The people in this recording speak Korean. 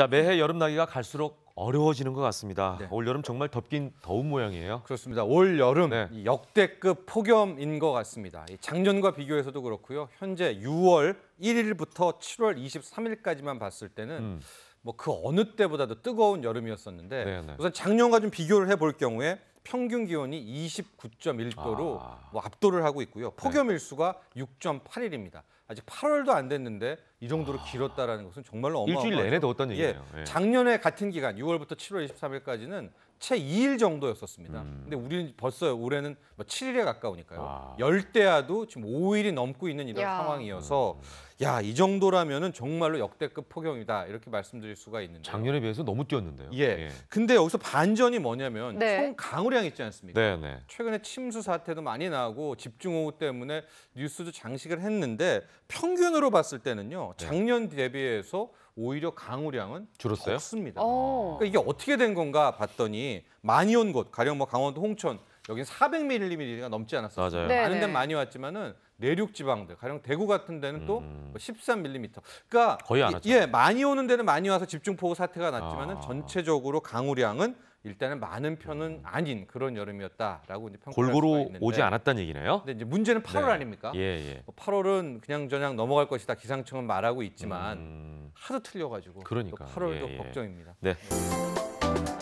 자 매해 여름 나기가 갈수록 어려워지는 것 같습니다. 네. 올 여름 정말 덥긴 더운 모양이에요. 그렇습니다. 올 여름 네. 역대급 폭염인 것 같습니다. 작년과 비교해서도 그렇고요. 현재 6월 1일부터 7월 23일까지만 봤을 때는 음. 뭐그 어느 때보다도 뜨거운 여름이었었는데 네네. 네. 우선 작년과 좀 비교를 해볼 경우에 평균 기온이 29.1도로 아. 뭐 압도를 하고 있고요. 네. 폭염 일수가 6.8일입니다. 아직 8월도 안 됐는데 이 정도로 아. 길었다라는 것은 정말로 어마어마한 일주일 내내 더웠던 예, 얘기예요. 예. 작년에 같은 기간 6월부터 7월 23일까지는 채 2일 정도였었습니다. 음. 근데 우리는 벌써 올해는 뭐 7일에 가까우니까요. 아. 열대야도 지금 5일이 넘고 있는 이런 야. 상황이어서 음. 야, 이 정도라면은 정말로 역대급 폭염이다. 이렇게 말씀드릴 수가 있는데. 작년에 비해서 너무 뛰었는데요. 예. 예. 근데 여기서 반전이 뭐냐면 네. 총 강우량 있지 않습니까? 네, 네. 최근에 침수 사태도 많이 나오고 집중호우 때문에 뉴스도 장식을 했는데 평균으로 봤을 때는요. 네. 작년 대비해서 오히려 강우량은 줄었어요. 없습니다. 어. 그러니까 이게 어떻게 된 건가 봤더니 많이 온 곳, 가령 뭐 강원도 홍천 여긴 400mm가 넘지 않았어요. 많은 데는 많이 왔지만은 내륙 지방들, 가령 대구 같은 데는 또 음. 13mm. 뭐 그러니까 거의 안 왔죠. 예, 많이 오는 데는 많이 와서 집중포호 사태가 났지만은 아. 전체적으로 강우량은 일단은 많은 편은 아닌 그런 여름이었다라고 이제 평가할 수가 골고루 있는데 오지 않았다는 얘기네요. 근데 이제 문제는 8월 네. 아닙니까? 예, 예. 8월은 뭐 그냥 저냥 넘어갈 것이다 기상청은 말하고 있지만 음. 하도 틀려가지고 그러니까. 8월도 예, 예. 걱정입니다. 네. 네.